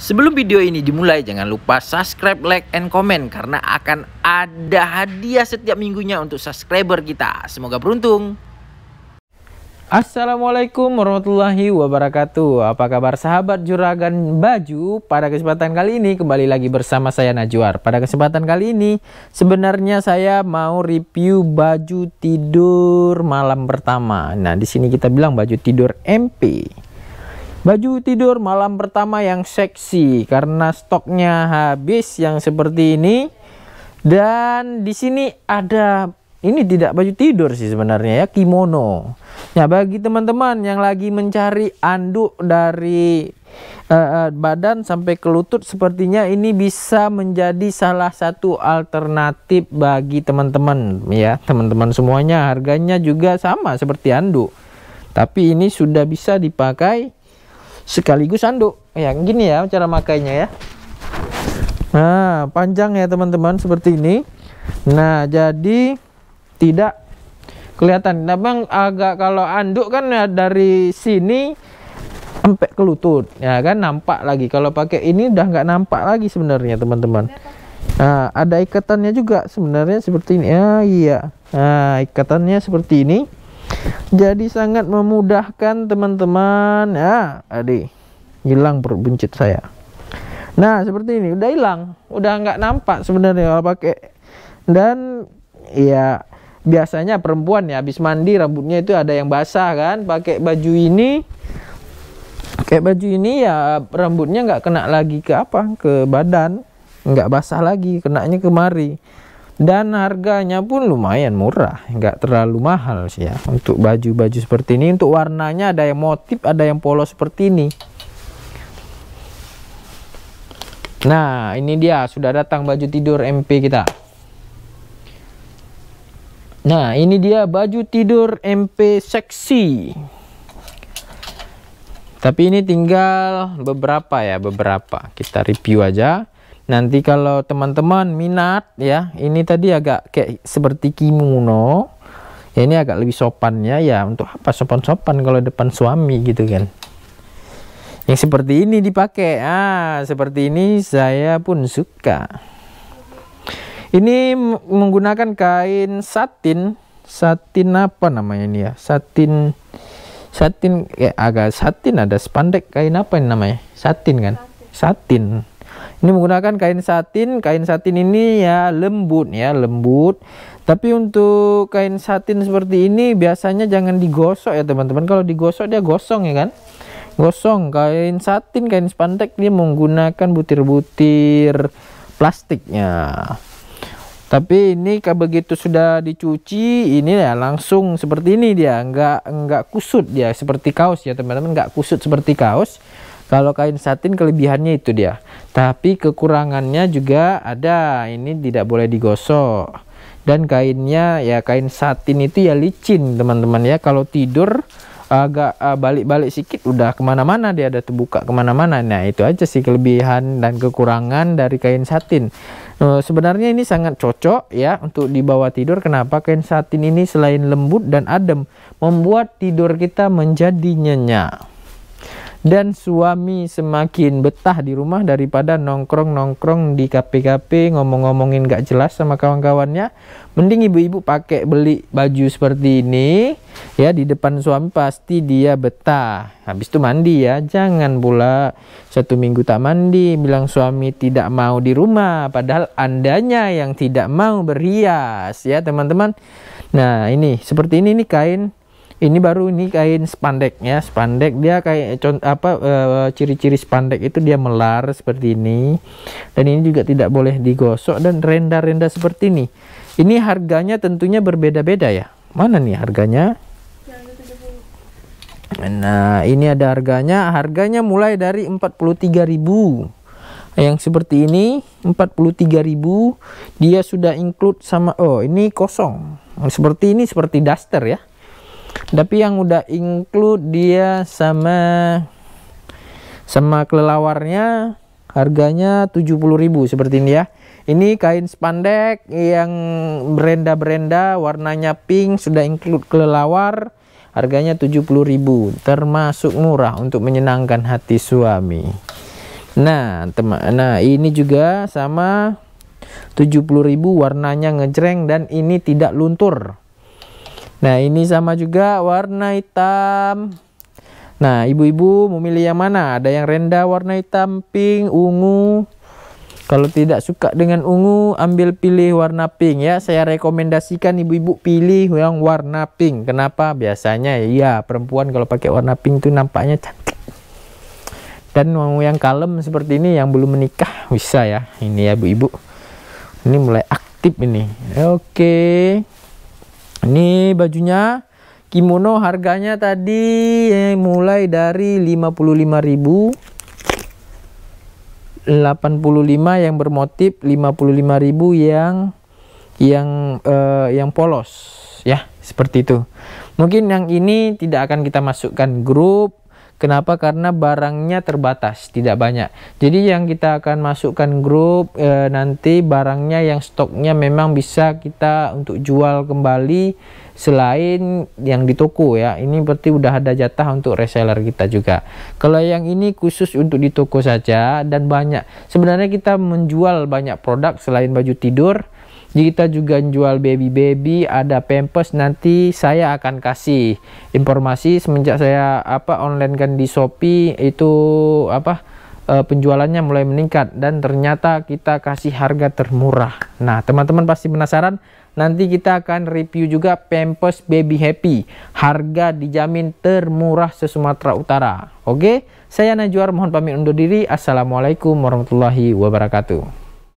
Sebelum video ini dimulai, jangan lupa subscribe, like, and comment karena akan ada hadiah setiap minggunya untuk subscriber kita. Semoga beruntung. Assalamualaikum warahmatullahi wabarakatuh. Apa kabar sahabat juragan baju? Pada kesempatan kali ini kembali lagi bersama saya Najwar. Pada kesempatan kali ini sebenarnya saya mau review baju tidur malam pertama. Nah, di sini kita bilang baju tidur MP. Baju tidur malam pertama yang seksi karena stoknya habis yang seperti ini. Dan di sini ada ini tidak baju tidur sih sebenarnya ya kimono. Nah, bagi teman-teman yang lagi mencari anduk dari uh, badan sampai ke lutut sepertinya ini bisa menjadi salah satu alternatif bagi teman-teman ya, teman-teman semuanya. Harganya juga sama seperti anduk. Tapi ini sudah bisa dipakai sekaligus anduk ya gini ya cara makainya ya nah panjang ya teman-teman seperti ini nah jadi tidak kelihatan nah bang agak kalau anduk kan ya dari sini sampai ke lutut ya kan nampak lagi kalau pakai ini udah nggak nampak lagi sebenarnya teman-teman nah ada ikatannya juga sebenarnya seperti ini ya iya nah ikatannya seperti ini jadi sangat memudahkan teman-teman. Ya, adik. Hilang perbuncit saya. Nah, seperti ini. Udah hilang. Udah nggak nampak sebenarnya kalau pakai. Dan ya biasanya perempuan ya habis mandi rambutnya itu ada yang basah kan pakai baju ini pakai baju ini ya rambutnya nggak kena lagi ke apa ke badan nggak basah lagi kenanya kemari dan harganya pun lumayan murah nggak terlalu mahal sih ya untuk baju-baju seperti ini untuk warnanya ada yang motif ada yang polos seperti ini nah ini dia sudah datang baju tidur MP kita nah ini dia baju tidur MP seksi tapi ini tinggal beberapa ya beberapa kita review aja Nanti kalau teman-teman minat ya, ini tadi agak kayak seperti kimono. Ya ini agak lebih sopan ya ya untuk apa sopan-sopan kalau depan suami gitu kan. Yang seperti ini dipakai. Ah, seperti ini saya pun suka. Ini menggunakan kain satin, satin apa namanya ini ya? Satin satin ya agak satin ada spandek kain apa ini namanya? Satin kan? Satin. Ini menggunakan kain satin. Kain satin ini ya lembut ya, lembut. Tapi untuk kain satin seperti ini biasanya jangan digosok ya teman-teman. Kalau digosok dia gosong ya kan. Gosong kain satin, kain spandek dia menggunakan butir-butir plastiknya. Tapi ini kalau begitu sudah dicuci, ini ya langsung seperti ini dia, nggak nggak kusut dia seperti kaos ya teman-teman, nggak kusut seperti kaos. Kalau kain satin kelebihannya itu dia. Tapi kekurangannya juga ada. Ini tidak boleh digosok. Dan kainnya ya kain satin itu ya licin teman-teman ya. Kalau tidur agak eh, balik-balik uh, sedikit udah kemana-mana dia ada terbuka kemana-mana nah itu aja sih kelebihan dan kekurangan dari kain satin uh, sebenarnya ini sangat cocok ya untuk dibawa tidur kenapa kain satin ini selain lembut dan adem membuat tidur kita menjadi nyenyak dan suami semakin betah di rumah daripada nongkrong-nongkrong di KPKP ngomong-ngomongin gak jelas sama kawan-kawannya mending ibu-ibu pakai beli baju seperti ini ya di depan suami pasti dia betah habis itu mandi ya jangan pula satu minggu tak mandi bilang suami tidak mau di rumah padahal andanya yang tidak mau berhias ya teman-teman nah ini seperti ini nih kain ini baru ini kain spandek ya spandek dia kayak contoh apa eh, ciri-ciri e, spandek itu dia melar seperti ini dan ini juga tidak boleh digosok dan renda-renda seperti ini ini harganya tentunya berbeda-beda ya mana nih harganya nah ini ada harganya harganya mulai dari 43.000 yang seperti ini 43.000 dia sudah include sama oh ini kosong seperti ini seperti duster ya tapi yang udah include dia sama sama kelelawarnya harganya 70.000 seperti ini ya ini kain spandek yang berenda-berenda warnanya pink sudah include kelelawar harganya 70.000 termasuk murah untuk menyenangkan hati suami nah teman nah ini juga sama 70.000 warnanya ngejreng dan ini tidak luntur Nah, ini sama juga warna hitam. Nah, ibu-ibu memilih yang mana? Ada yang rendah warna hitam, pink, ungu. Kalau tidak suka dengan ungu, ambil pilih warna pink ya. Saya rekomendasikan ibu-ibu pilih yang warna pink. Kenapa? Biasanya ya perempuan kalau pakai warna pink itu nampaknya cantik. Dan mau yang kalem seperti ini yang belum menikah bisa ya. Ini ya ibu-ibu. Ini mulai aktif ini. Oke. Okay. Ini bajunya kimono harganya tadi eh, mulai dari 55.000 85 yang bermotif 55.000 yang yang eh, yang polos ya seperti itu mungkin yang ini tidak akan kita masukkan grup Kenapa? Karena barangnya terbatas, tidak banyak. Jadi yang kita akan masukkan grup e, nanti barangnya yang stoknya memang bisa kita untuk jual kembali selain yang di toko ya. Ini berarti udah ada jatah untuk reseller kita juga. Kalau yang ini khusus untuk di toko saja dan banyak. Sebenarnya kita menjual banyak produk selain baju tidur kita juga jual baby-baby, ada pampers nanti saya akan kasih informasi semenjak saya apa online kan di Shopee itu apa e, penjualannya mulai meningkat dan ternyata kita kasih harga termurah. Nah, teman-teman pasti penasaran Nanti kita akan review juga Pampers Baby Happy. Harga dijamin termurah se-Sumatera Utara. Oke, saya Najwa mohon pamit undur diri. Assalamualaikum warahmatullahi wabarakatuh.